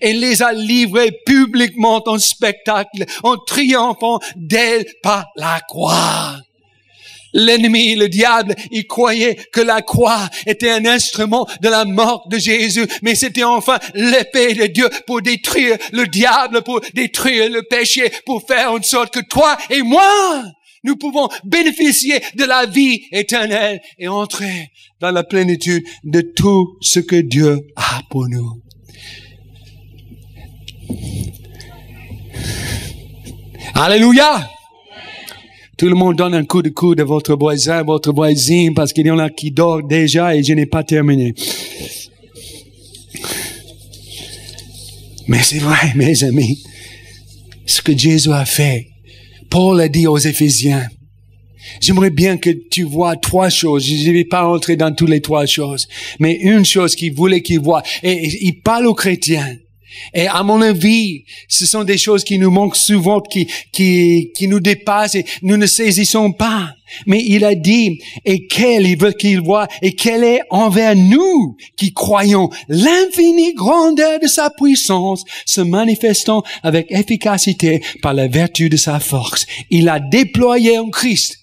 et les a livrés publiquement en spectacle, en triomphant d'elle par la croix. L'ennemi, le diable, il croyait que la croix était un instrument de la mort de Jésus, mais c'était enfin l'épée de Dieu pour détruire le diable, pour détruire le péché, pour faire en sorte que toi et moi, nous pouvons bénéficier de la vie éternelle et entrer dans la plénitude de tout ce que Dieu a pour nous. Alléluia. Tout le monde donne un coup de coude à votre voisin, votre voisine, parce qu'il y en a qui dort déjà et je n'ai pas terminé. Mais c'est vrai, mes amis, ce que Jésus a fait. Paul a dit aux Éphésiens, J'aimerais bien que tu vois trois choses. Je ne vais pas entrer dans toutes les trois choses, mais une chose qu'il voulait qu'il voie. Et il parle aux chrétiens. Et à mon avis, ce sont des choses qui nous manquent souvent, qui, qui, nous dépassent et nous ne saisissons pas. Mais il a dit, et quel il veut qu'il voit, et quelle est envers nous qui croyons l'infinie grandeur de sa puissance se manifestant avec efficacité par la vertu de sa force. Il a déployé en Christ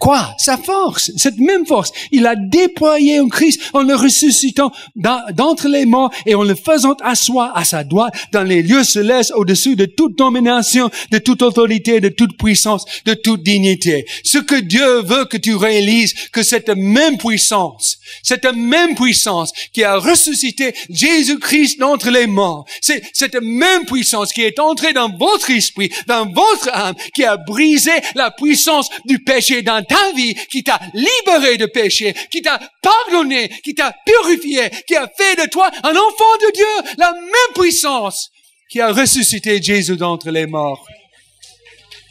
Quoi Sa force, cette même force. Il a déployé en Christ en le ressuscitant d'entre les morts et en le faisant asseoir à sa droite dans les lieux célestes au-dessus de toute domination, de toute autorité, de toute puissance, de toute dignité. Ce que Dieu veut que tu réalises, que cette même puissance, cette même puissance qui a ressuscité Jésus-Christ d'entre les morts, c'est cette même puissance qui est entrée dans votre esprit, dans votre âme, qui a brisé la puissance du péché d'un ta vie, qui t'a libéré de péché, qui t'a pardonné, qui t'a purifié, qui a fait de toi un enfant de Dieu, la même puissance qui a ressuscité Jésus d'entre les morts.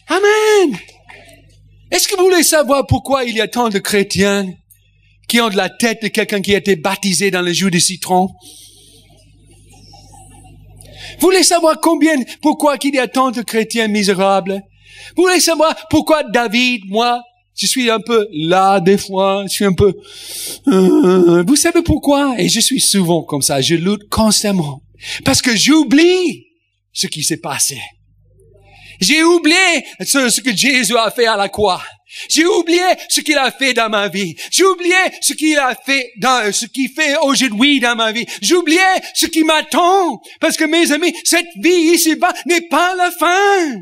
Amen. Est-ce que vous voulez savoir pourquoi il y a tant de chrétiens qui ont de la tête de quelqu'un qui a été baptisé dans le jus de citron? Vous voulez savoir combien, pourquoi qu'il y a tant de chrétiens misérables? Vous voulez savoir pourquoi David, moi, je suis un peu là des fois, je suis un peu... Euh, vous savez pourquoi Et je suis souvent comme ça, je lutte constamment. Parce que j'oublie ce qui s'est passé. J'ai oublié ce, que Jésus a fait à la croix. J'ai oublié ce qu'il a fait dans ma vie. J'ai oublié ce qu'il a fait dans, ce qu'il fait aujourd'hui dans ma vie. J'ai oublié ce qui m'attend. Parce que mes amis, cette vie ici-bas n'est pas la fin.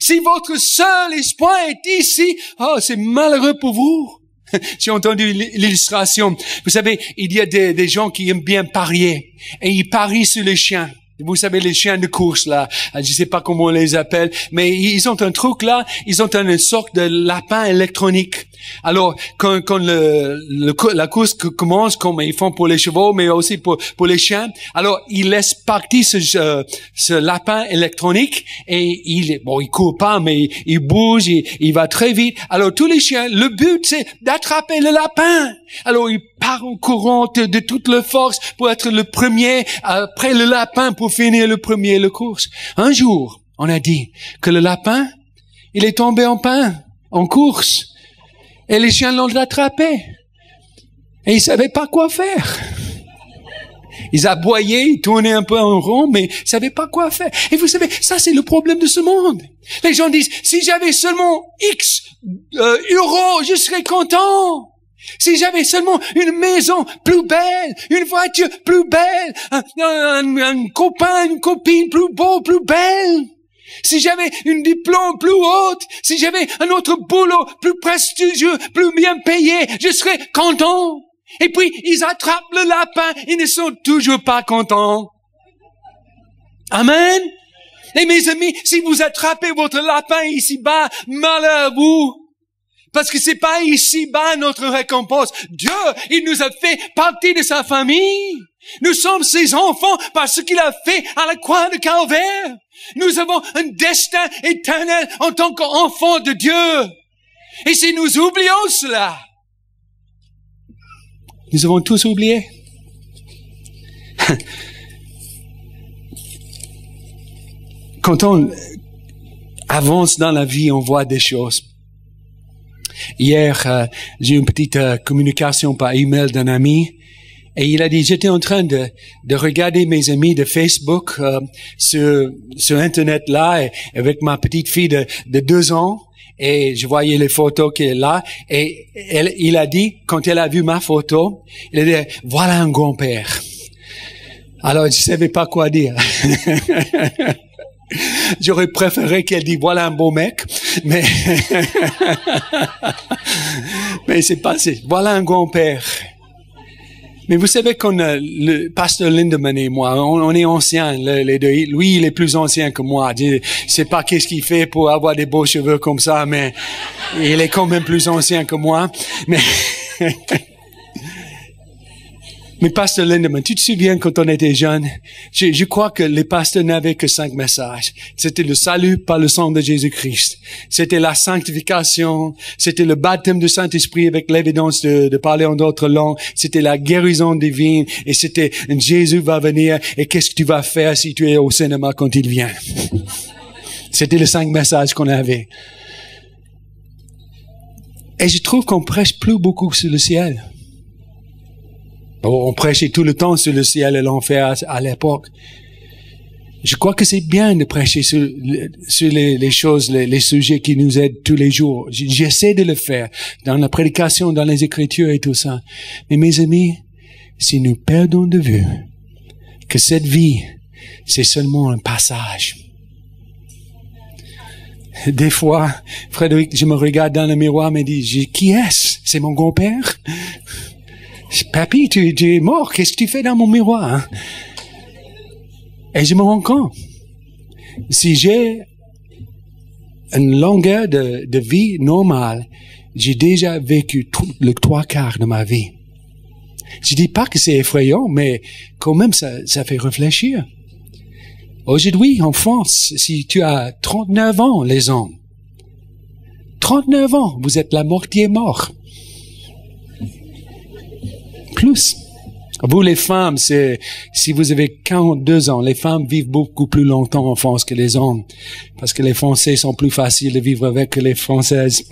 Si votre seul espoir est ici, oh, c'est malheureux pour vous. J'ai entendu l'illustration. Vous savez, il y a des, des gens qui aiment bien parier et ils parient sur les chiens. Vous savez, les chiens de course, là, euh, je sais pas comment on les appelle, mais ils ont un truc, là, ils ont une sorte de lapin électronique. Alors, quand, quand le, le, la course commence, comme ils font pour les chevaux, mais aussi pour, pour les chiens, alors, ils laissent partir ce, ce lapin électronique, et il, bon, il court pas, mais il bouge, il, va très vite. Alors, tous les chiens, le but, c'est d'attraper le lapin. Alors, ils partent en courant de, de toute leur force pour être le premier, après le lapin, pour finir le premier, le course. Un jour, on a dit que le lapin, il est tombé en pain, en course, et les chiens l'ont attrapé. Et ils savaient pas quoi faire. Ils aboyaient, ils tournaient un peu en rond, mais ils savaient pas quoi faire. Et vous savez, ça c'est le problème de ce monde. Les gens disent, si j'avais seulement X euh, euros, je serais content. Si j'avais seulement une maison plus belle, une voiture plus belle, un, un, copain, une copine plus beau, plus belle, si j'avais une diplôme plus haute, si j'avais un autre boulot plus prestigieux, plus bien payé, je serais content. Et puis, ils attrapent le lapin, ils ne sont toujours pas contents. Amen. Et mes amis, si vous attrapez votre lapin ici-bas, malheur à vous. Parce que c'est pas ici-bas notre récompense. Dieu, il nous a fait partie de sa famille. Nous sommes ses enfants parce qu'il a fait à la croix de Calvaire. Nous avons un destin éternel en tant qu'enfants de Dieu. Et si nous oublions cela, nous avons tous oublié. Quand on avance dans la vie, on voit des choses Hier, euh, j'ai eu une petite euh, communication par email d'un ami. Et il a dit, j'étais en train de, de, regarder mes amis de Facebook ce euh, sur, Internet là, avec ma petite fille de, de, deux ans, et je voyais les photos qui est là, et elle, il a dit, quand elle a vu ma photo, il a dit, voilà un grand-père. Alors, je savais pas quoi dire. J'aurais préféré qu'elle dise voilà un beau mec, mais mais c'est passé. Voilà un grand-père. Mais vous savez qu'on le pasteur Lindemann et moi, on, est anciens, les deux. Lui, il est plus ancien que moi. Je sais pas qu'est-ce qu'il fait pour avoir des beaux cheveux comme ça, mais il est quand même plus ancien que moi. Mais Mais pasteur Lindemann, tu te souviens quand on était jeunes? je, crois que les pasteurs n'avaient que cinq messages. C'était le salut par le sang de Jésus-Christ. C'était la sanctification. C'était le baptême du Saint-Esprit avec l'évidence de, parler en d'autres langues. C'était la guérison divine. Et c'était Jésus va venir et qu'est-ce que tu vas faire si tu es au cinéma quand il vient? C'était les cinq messages qu'on avait. Et je trouve qu'on prêche plus beaucoup sur le ciel. On prêchait tout le temps sur le ciel et l'enfer à, l'époque. Je crois que c'est bien de prêcher sur, les, choses, les, sujets qui nous aident tous les jours. J'essaie de le faire dans la prédication, dans les écritures et tout ça. Mais mes amis, si nous perdons de vue que cette vie, c'est seulement un passage. Des fois, Frédéric, je me regarde dans le miroir et me dis, qui est-ce? C'est mon grand-père? Papy, tu, es mort, qu'est-ce que tu fais dans mon miroir hein? Et je me rends compte, si j'ai une longueur de, vie normale, j'ai déjà vécu le trois quarts de ma vie. Je dis pas que c'est effrayant, mais quand même, ça, fait réfléchir. Aujourd'hui, en France, si tu as 39 ans, les hommes, 39 ans, vous êtes la moitié mort plus. Vous, les femmes, c'est, si vous avez 42 ans, les femmes vivent beaucoup plus longtemps en France que les hommes. Parce que les Français sont plus faciles de vivre avec que les Françaises.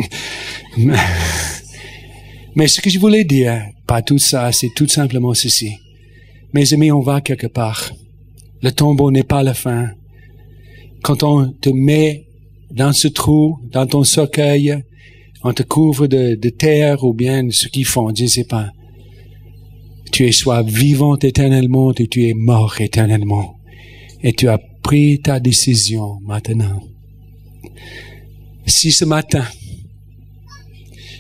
Mais ce que je voulais dire pas tout ça, c'est tout simplement ceci. Mes amis, on va quelque part. Le tombeau n'est pas la fin. Quand on te met dans ce trou, dans ton cercueil, on te couvre de, de terre ou bien ce qu'ils font, je ne sais pas tu es soit vivant éternellement et tu es mort éternellement. Et tu as pris ta décision maintenant. Si ce matin,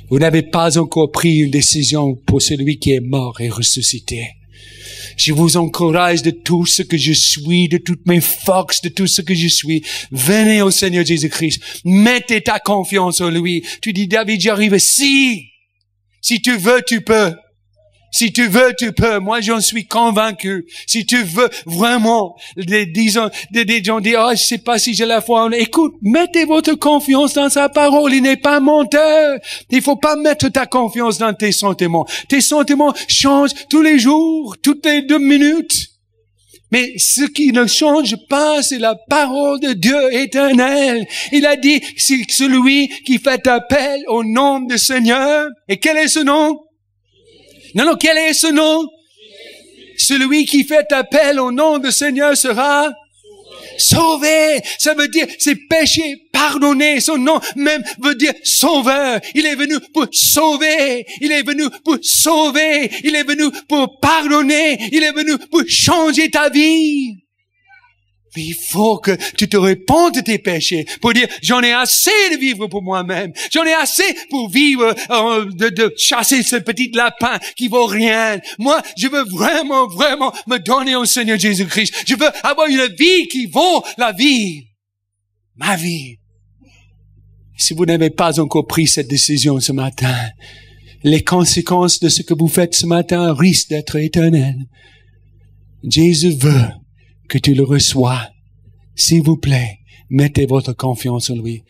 vous n'avez pas encore pris une décision pour celui qui est mort et ressuscité, je vous encourage de tout ce que je suis, de toutes mes forces, de tout ce que je suis. Venez au Seigneur Jésus-Christ. Mettez ta confiance en lui. Tu dis, David, j'arrive. Si, si tu veux, tu peux. Si tu veux, tu peux. Moi, j'en suis convaincu. Si tu veux vraiment, des, disons, des, des gens disent, oh, ah, je sais pas si j'ai la foi. Écoute, mettez votre confiance dans sa parole. Il n'est pas menteur. Il faut pas mettre ta confiance dans tes sentiments. Tes sentiments changent tous les jours, toutes les deux minutes. Mais ce qui ne change pas, c'est la parole de Dieu éternel. Il a dit, c'est celui qui fait appel au nom du Seigneur. Et quel est ce nom? Non, non, quel est ce nom? Celui qui fait appel au nom du Seigneur sera sauvé. Ça veut dire ses péchés pardonnés. Son nom même veut dire sauveur. Il est venu pour sauver. Il est venu pour sauver. Il est venu pour pardonner. Il est venu pour changer ta vie il faut que tu te répandes de tes péchés pour dire, j'en ai assez de vivre pour moi-même. J'en ai assez pour vivre, euh, de, de, chasser ce petit lapin qui vaut rien. Moi, je veux vraiment, vraiment me donner au Seigneur Jésus-Christ. Je veux avoir une vie qui vaut la vie. Ma vie. Si vous n'avez pas encore pris cette décision ce matin, les conséquences de ce que vous faites ce matin risquent d'être éternelles. Jésus veut que tu le reçois. S'il vous plaît, mettez votre confiance en lui.